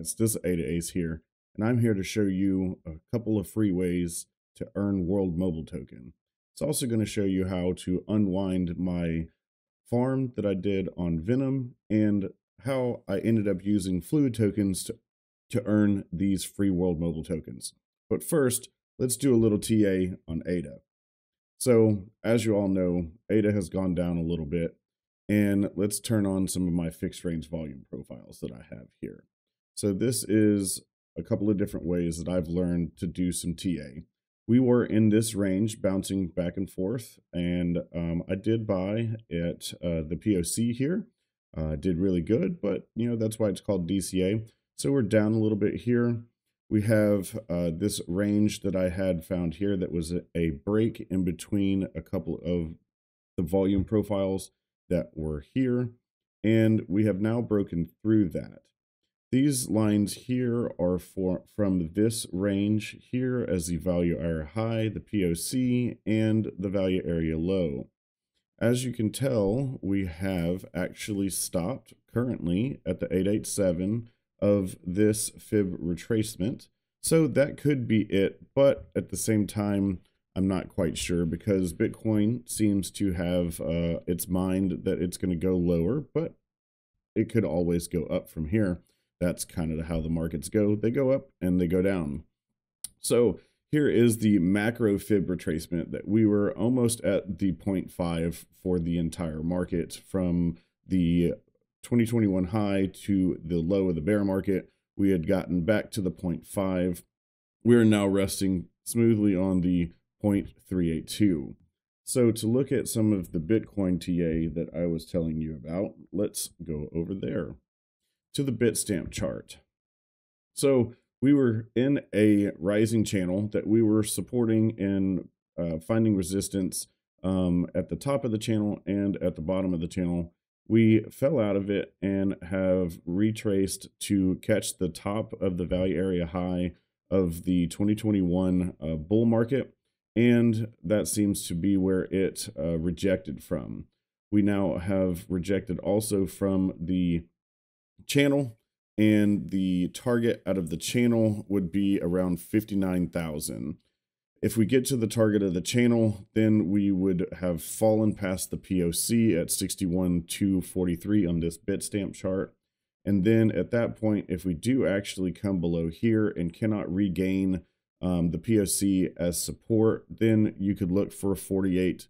it's this A to Ace here, and I'm here to show you a couple of free ways to earn World Mobile Token. It's also going to show you how to unwind my farm that I did on Venom and how I ended up using Fluid tokens to, to earn these free World Mobile tokens. But first, let's do a little TA on ADA. So, as you all know, ADA has gone down a little bit, and let's turn on some of my fixed range volume profiles that I have here. So this is a couple of different ways that I've learned to do some TA. We were in this range bouncing back and forth, and um, I did buy at uh, the POC here. Uh, did really good, but you know that's why it's called DCA. So we're down a little bit here. We have uh, this range that I had found here that was a break in between a couple of the volume profiles that were here. And we have now broken through that. These lines here are for, from this range here as the value area high, the POC, and the value area low. As you can tell, we have actually stopped currently at the 887 of this fib retracement. So that could be it, but at the same time, I'm not quite sure because Bitcoin seems to have uh, its mind that it's going to go lower, but it could always go up from here that's kind of how the markets go. They go up and they go down. So here is the macro fib retracement that we were almost at the 0.5 for the entire market from the 2021 high to the low of the bear market. We had gotten back to the 0.5. We are now resting smoothly on the 0.382. So to look at some of the Bitcoin TA that I was telling you about, let's go over there to the Bitstamp chart. So we were in a rising channel that we were supporting and uh, finding resistance um, at the top of the channel and at the bottom of the channel. We fell out of it and have retraced to catch the top of the value area high of the 2021 uh, bull market. And that seems to be where it uh, rejected from. We now have rejected also from the channel, and the target out of the channel would be around 59,000. If we get to the target of the channel, then we would have fallen past the POC at 61,243 on this bit stamp chart. And then at that point, if we do actually come below here and cannot regain um, the POC as support, then you could look for 48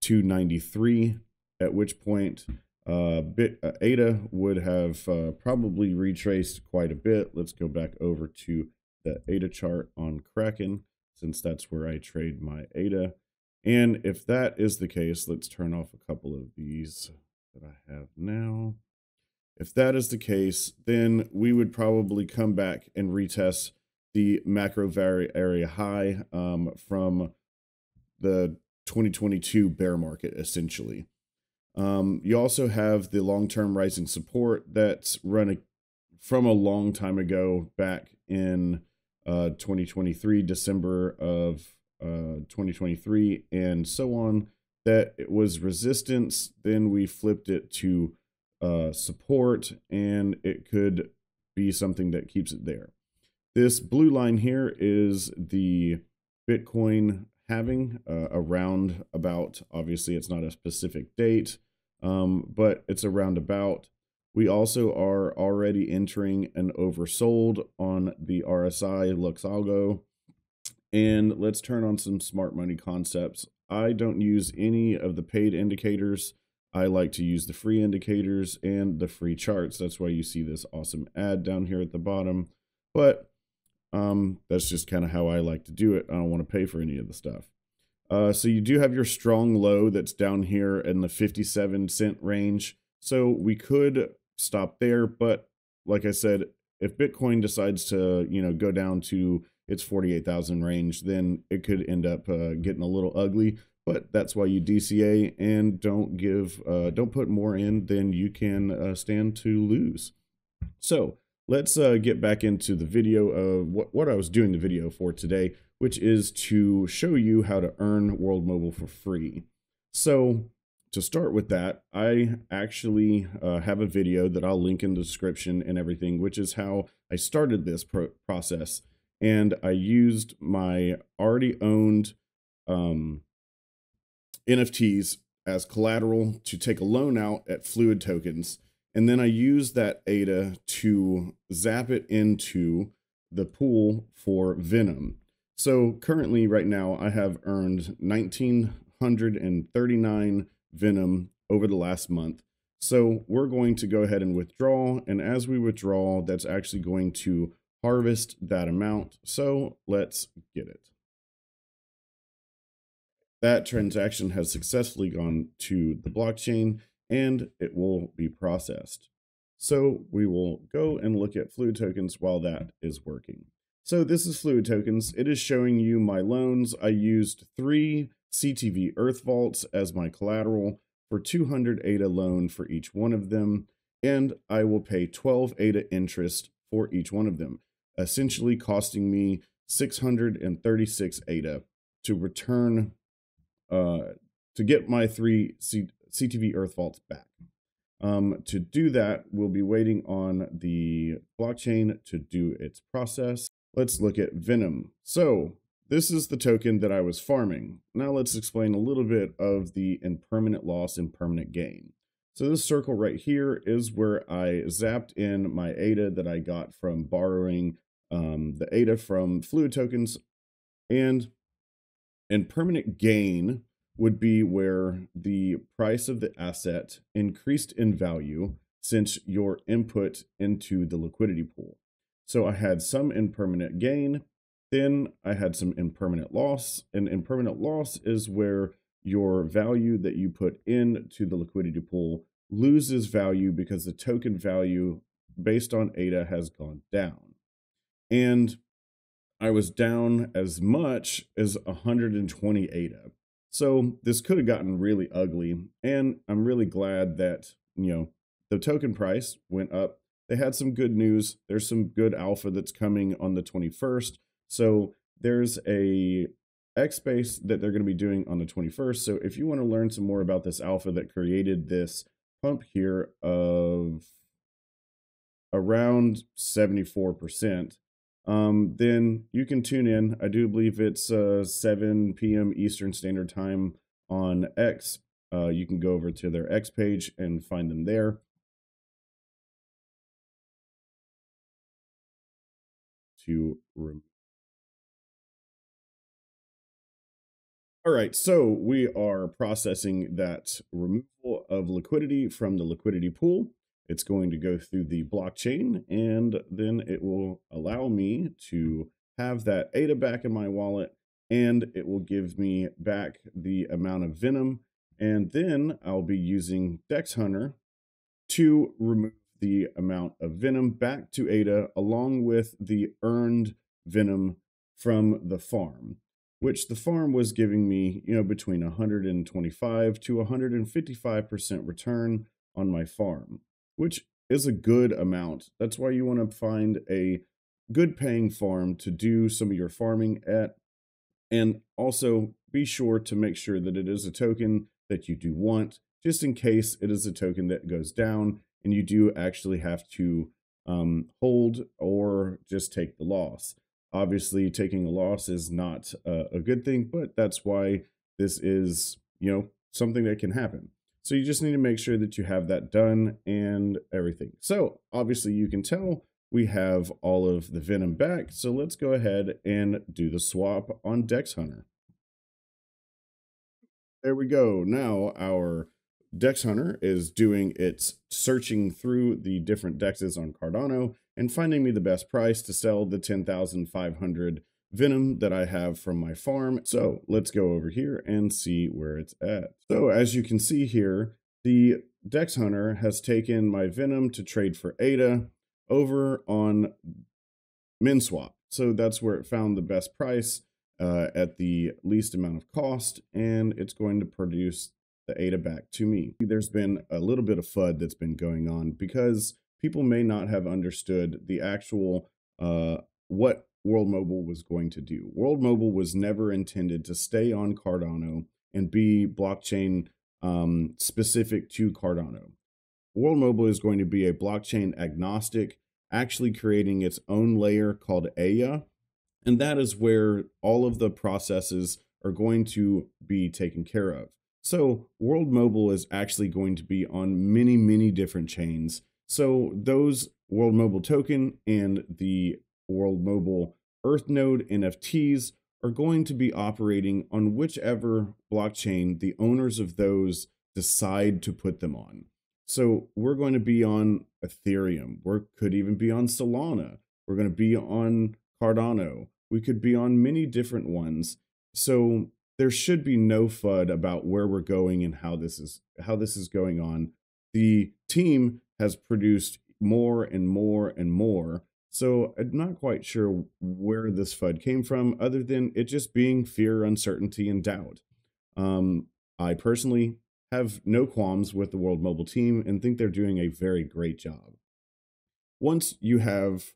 293, at which point uh, bit, uh, ADA would have uh, probably retraced quite a bit. Let's go back over to the ADA chart on Kraken, since that's where I trade my ADA. And if that is the case, let's turn off a couple of these that I have now. If that is the case, then we would probably come back and retest the macro area high um, from the 2022 bear market, essentially. Um, you also have the long-term rising support that's run a, from a long time ago, back in uh, 2023, December of uh, 2023, and so on. That it was resistance. Then we flipped it to uh, support, and it could be something that keeps it there. This blue line here is the Bitcoin having uh, around about obviously it's not a specific date um, but it's a roundabout. We also are already entering an oversold on the RSI Luxalgo. And let's turn on some smart money concepts. I don't use any of the paid indicators. I like to use the free indicators and the free charts. That's why you see this awesome ad down here at the bottom. But um, that's just kind of how I like to do it. I don't want to pay for any of the stuff. Uh, so you do have your strong low that's down here in the 57 cent range. So we could stop there, but like I said, if Bitcoin decides to, you know, go down to its 48,000 range, then it could end up uh, getting a little ugly. But that's why you DCA and don't give, uh, don't put more in than you can uh, stand to lose. So let's uh, get back into the video of what, what I was doing the video for today which is to show you how to earn World Mobile for free. So to start with that, I actually uh, have a video that I'll link in the description and everything, which is how I started this pro process. And I used my already owned um, NFTs as collateral to take a loan out at Fluid Tokens. And then I used that ADA to zap it into the pool for Venom. So currently, right now, I have earned 1,939 Venom over the last month. So we're going to go ahead and withdraw. And as we withdraw, that's actually going to harvest that amount. So let's get it. That transaction has successfully gone to the blockchain and it will be processed. So we will go and look at fluid tokens while that is working. So this is Fluid Tokens. It is showing you my loans. I used three CTV Earth Vaults as my collateral for 200 ADA loan for each one of them, and I will pay 12 ADA interest for each one of them, essentially costing me 636 ADA to return, uh, to get my three C CTV Earth Vaults back. Um, to do that, we'll be waiting on the blockchain to do its process. Let's look at Venom. So this is the token that I was farming. Now let's explain a little bit of the impermanent loss, impermanent gain. So this circle right here is where I zapped in my ADA that I got from borrowing um, the ADA from fluid tokens. And impermanent gain would be where the price of the asset increased in value since your input into the liquidity pool. So I had some impermanent gain, then I had some impermanent loss. And impermanent loss is where your value that you put into the liquidity pool loses value because the token value based on ADA has gone down. And I was down as much as 120 ADA. So this could have gotten really ugly. And I'm really glad that, you know, the token price went up they had some good news. There's some good alpha that's coming on the 21st. So there's a X space that they're going to be doing on the 21st. So if you want to learn some more about this alpha that created this pump here of around 74%, um, then you can tune in. I do believe it's uh, 7 p.m. Eastern Standard Time on X. Uh, you can go over to their X page and find them there. to remove. All right, so we are processing that removal of liquidity from the liquidity pool. It's going to go through the blockchain, and then it will allow me to have that ADA back in my wallet, and it will give me back the amount of Venom. And then I'll be using Dex Hunter to remove the amount of venom back to Ada, along with the earned venom from the farm, which the farm was giving me, you know, between 125 to 155% return on my farm, which is a good amount. That's why you want to find a good paying farm to do some of your farming at. And also be sure to make sure that it is a token that you do want, just in case it is a token that goes down and you do actually have to um, hold or just take the loss. Obviously, taking a loss is not uh, a good thing, but that's why this is, you know, something that can happen. So you just need to make sure that you have that done and everything. So obviously you can tell we have all of the Venom back. So let's go ahead and do the swap on Dex Hunter. There we go. Now our Dex Hunter is doing its searching through the different dexes on Cardano and finding me the best price to sell the 10,500 venom that I have from my farm. So let's go over here and see where it's at. So as you can see here, the Dex Hunter has taken my venom to trade for ADA over on MinSwap. So that's where it found the best price uh, at the least amount of cost, and it's going to produce the ADA back to me. There's been a little bit of FUD that's been going on because people may not have understood the actual uh, what World Mobile was going to do. World Mobile was never intended to stay on Cardano and be blockchain um, specific to Cardano. World Mobile is going to be a blockchain agnostic, actually creating its own layer called AYA. And that is where all of the processes are going to be taken care of. So, World Mobile is actually going to be on many, many different chains. So, those World Mobile token and the World Mobile Earth Node NFTs are going to be operating on whichever blockchain the owners of those decide to put them on. So we're going to be on Ethereum. We could even be on Solana. We're going to be on Cardano. We could be on many different ones. So there should be no fud about where we're going and how this is how this is going on. The team has produced more and more and more. So I'm not quite sure where this FUD came from, other than it just being fear, uncertainty, and doubt. Um, I personally have no qualms with the World Mobile team and think they're doing a very great job. Once you have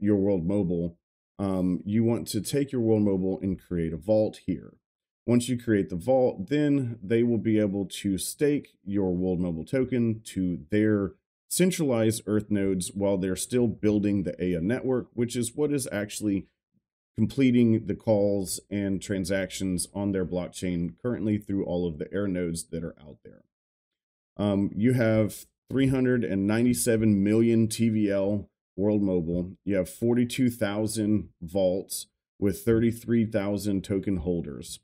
your World Mobile, um, you want to take your World Mobile and create a vault here. Once you create the vault, then they will be able to stake your World Mobile token to their centralized Earth nodes while they're still building the AIA network, which is what is actually completing the calls and transactions on their blockchain currently through all of the air nodes that are out there. Um, you have 397 million TVL World Mobile. You have 42,000 vaults with 33,000 token holders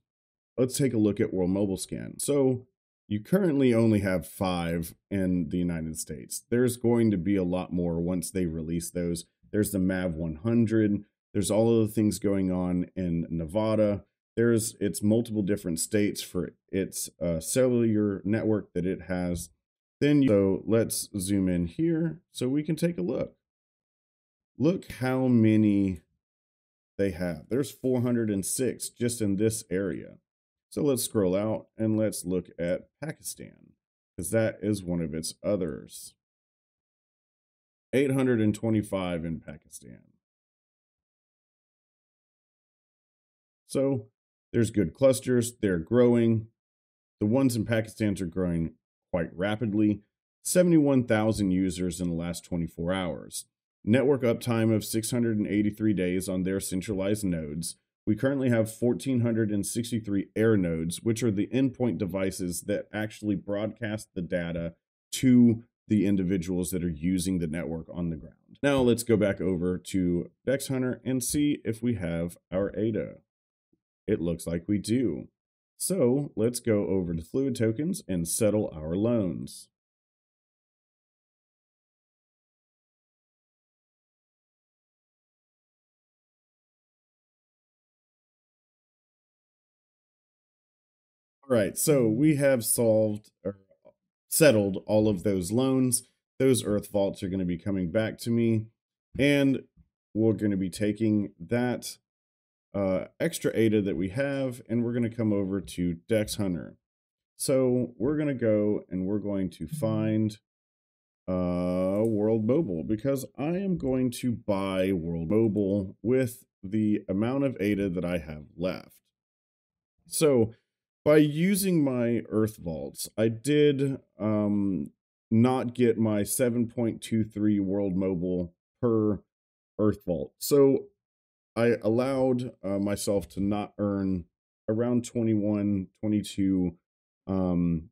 let's take a look at World Mobile Scan. So you currently only have five in the United States. There's going to be a lot more once they release those. There's the MAV 100. There's all of the things going on in Nevada. There's its multiple different states for its uh, cellular network that it has. Then you, so let's zoom in here so we can take a look. Look how many they have. There's 406 just in this area. So let's scroll out and let's look at Pakistan, because that is one of its others. 825 in Pakistan. So there's good clusters. They're growing. The ones in Pakistan are growing quite rapidly. 71,000 users in the last 24 hours. Network uptime of 683 days on their centralized nodes. We currently have 1,463 air nodes, which are the endpoint devices that actually broadcast the data to the individuals that are using the network on the ground. Now let's go back over to Dex Hunter and see if we have our ADA. It looks like we do. So let's go over to Fluid Tokens and settle our loans. All right, so we have solved or settled all of those loans. Those earth vaults are going to be coming back to me, and we're going to be taking that uh, extra ADA that we have, and we're going to come over to Dex Hunter. So we're going to go and we're going to find uh, World Mobile because I am going to buy World Mobile with the amount of ADA that I have left. So by using my earth vaults, I did um, not get my 7.23 world mobile per earth vault. So I allowed uh, myself to not earn around 21, 22 um,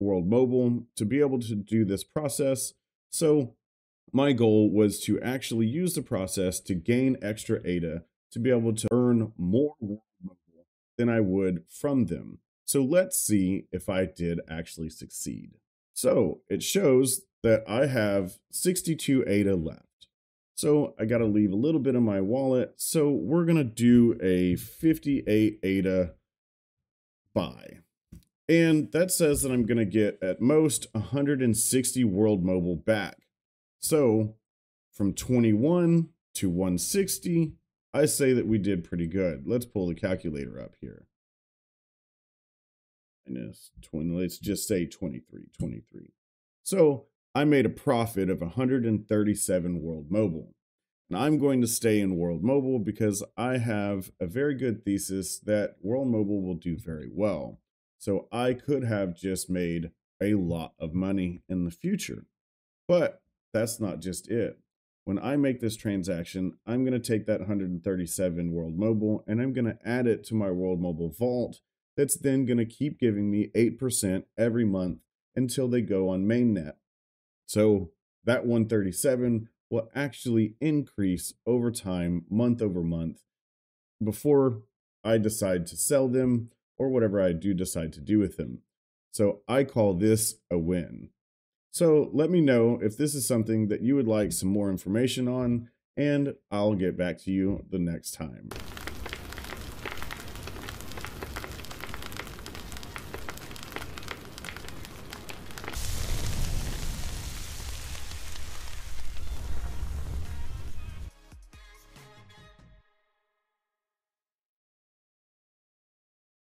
world mobile to be able to do this process. So my goal was to actually use the process to gain extra ADA to be able to earn more world mobile than I would from them. So let's see if I did actually succeed. So it shows that I have 62 ADA left. So I got to leave a little bit of my wallet. So we're going to do a 58 ADA buy. And that says that I'm going to get at most 160 World Mobile back. So from 21 to 160, I say that we did pretty good. Let's pull the calculator up here minus 20, let's just say 23, 23. So I made a profit of 137 World Mobile. And I'm going to stay in World Mobile because I have a very good thesis that World Mobile will do very well. So I could have just made a lot of money in the future. But that's not just it. When I make this transaction, I'm going to take that 137 World Mobile and I'm going to add it to my World Mobile Vault that's then going to keep giving me 8% every month until they go on mainnet. So that 137 will actually increase over time, month over month, before I decide to sell them or whatever I do decide to do with them. So I call this a win. So let me know if this is something that you would like some more information on, and I'll get back to you the next time.